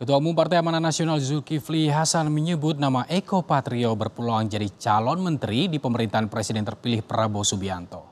Ketua Umum Partai Amanah Nasional Zulkifli Hasan menyebut nama Eko Patrio berpeluang jadi calon menteri di pemerintahan Presiden terpilih Prabowo Subianto.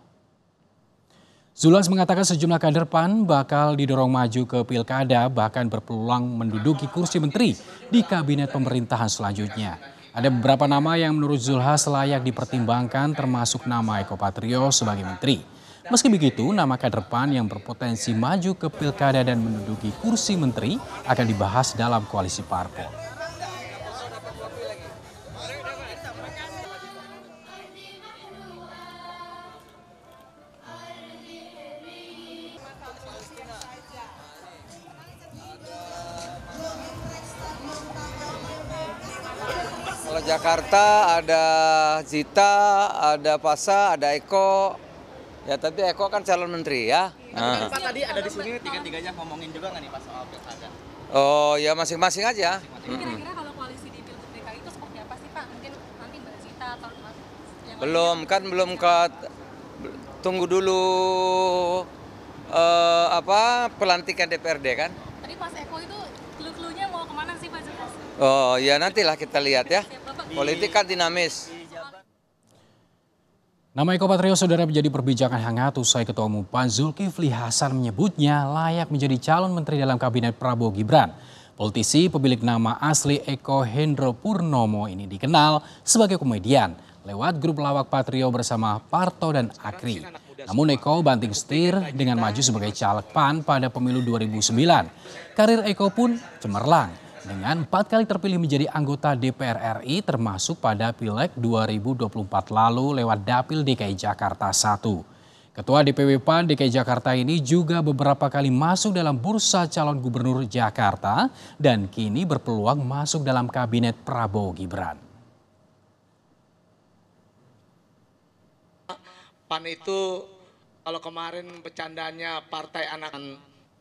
Zulas mengatakan sejumlah kader PAN bakal didorong maju ke pilkada bahkan berpeluang menduduki kursi menteri di kabinet pemerintahan selanjutnya. Ada beberapa nama yang menurut Zulhas layak dipertimbangkan termasuk nama Eko Patrio sebagai menteri. Meski begitu, nama kader PAN yang berpotensi maju ke pilkada dan menduduki kursi menteri akan dibahas dalam koalisi parpol. Kalau Jakarta ada Zita, ada Pasa, ada Eko, Ya tapi Eko kan calon menteri ya. Tapi nah. kan ah. Pak tadi ada di sini tiga-tiganya ngomongin juga nggak nih pas soal pilkada? Oh ya masing-masing aja. Kira-kira kalau koalisi di pilkada DKI itu seperti apa sih Pak? Mungkin nanti Mbak Zita atau yang. Belum kan belum ke tunggu dulu eh, apa pelantikan DPRD kan? Tadi pas Eko itu clue-cluenya mau kemana sih Pak Jokowi? Oh ya nantilah kita lihat ya. Politik kan dinamis. Nama Eko Patrio saudara menjadi perbincangan hangat usai Ketua Umum PAN Zulkifli Hasan menyebutnya layak menjadi calon menteri dalam kabinet Prabowo Gibran. Politisi pemilik nama asli Eko Hendro Purnomo ini dikenal sebagai komedian lewat grup lawak Patrio bersama Parto dan Akri. Namun Eko banting setir dengan maju sebagai caleg PAN pada pemilu 2009. Karir Eko pun cemerlang dengan empat kali terpilih menjadi anggota DPR RI termasuk pada Pileg 2024 lalu lewat Dapil DKI Jakarta 1. Ketua DPW PAN DKI Jakarta ini juga beberapa kali masuk dalam bursa calon gubernur Jakarta dan kini berpeluang masuk dalam kabinet Prabowo Gibran. PAN itu kalau kemarin bercandanya partai anak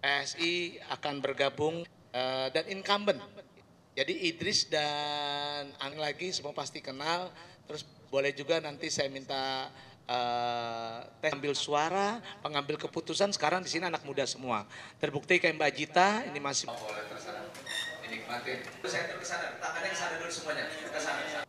PSI akan bergabung Eh, dan incumbent. Jadi Idris dan Ang lagi semua pasti kenal. Terus boleh juga nanti saya minta uh, ambil suara, pengambil keputusan. Sekarang di sini anak muda semua. Terbukti kayak Mbak Jita ini masih. Boleh Saya terkesan. tangannya dulu semuanya.